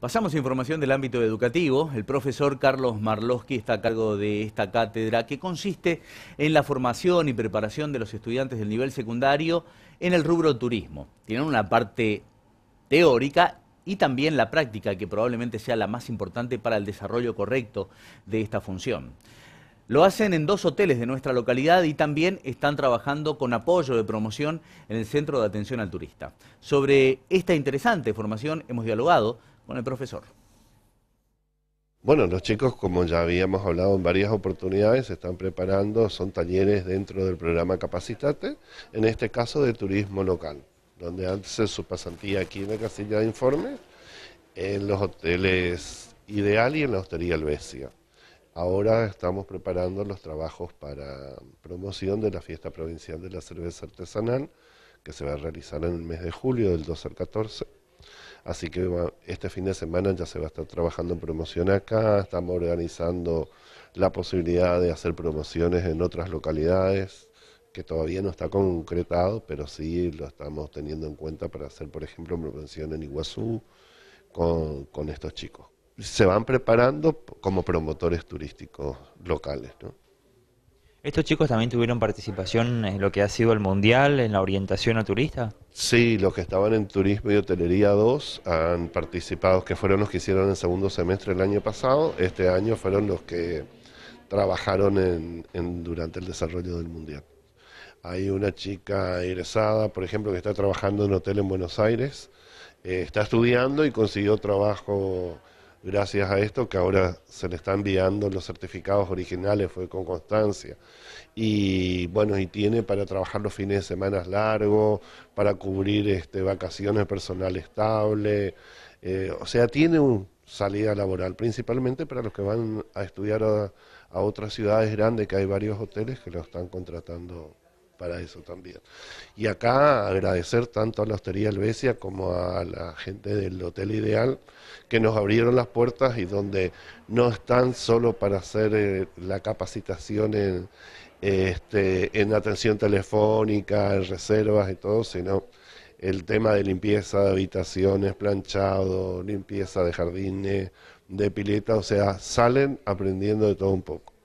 Pasamos a información del ámbito educativo. El profesor Carlos Marlosky está a cargo de esta cátedra que consiste en la formación y preparación de los estudiantes del nivel secundario en el rubro turismo. Tienen una parte teórica y también la práctica, que probablemente sea la más importante para el desarrollo correcto de esta función. Lo hacen en dos hoteles de nuestra localidad y también están trabajando con apoyo de promoción en el Centro de Atención al Turista. Sobre esta interesante formación hemos dialogado con el profesor. Bueno, los chicos, como ya habíamos hablado en varias oportunidades, se están preparando, son talleres dentro del programa Capacitate, en este caso de turismo local, donde es su pasantía aquí en la casilla de informes, en los hoteles Ideal y en la hostería Alvesia. Ahora estamos preparando los trabajos para promoción de la fiesta provincial de la cerveza artesanal, que se va a realizar en el mes de julio, del 12 al 14 Así que este fin de semana ya se va a estar trabajando en promoción acá, estamos organizando la posibilidad de hacer promociones en otras localidades, que todavía no está concretado, pero sí lo estamos teniendo en cuenta para hacer, por ejemplo, promoción en Iguazú con, con estos chicos. Se van preparando como promotores turísticos locales, ¿no? ¿Estos chicos también tuvieron participación en lo que ha sido el Mundial, en la orientación a turista. Sí, los que estaban en Turismo y Hotelería 2 han participado, que fueron los que hicieron el segundo semestre el año pasado. Este año fueron los que trabajaron en, durante el desarrollo del Mundial. Hay una chica egresada, por ejemplo, que está trabajando en un hotel en Buenos Aires, eh, está estudiando y consiguió trabajo gracias a esto que ahora se le están enviando los certificados originales, fue con constancia. Y bueno, y tiene para trabajar los fines de semana largos, para cubrir este, vacaciones personal estable, eh, o sea, tiene una salida laboral, principalmente para los que van a estudiar a otras ciudades grandes, que hay varios hoteles que lo están contratando para eso también. Y acá agradecer tanto a la Hostería Alvesia como a la gente del Hotel Ideal que nos abrieron las puertas y donde no están solo para hacer eh, la capacitación en, este, en atención telefónica, en reservas y todo, sino el tema de limpieza de habitaciones, planchado, limpieza de jardines, de pileta, o sea, salen aprendiendo de todo un poco.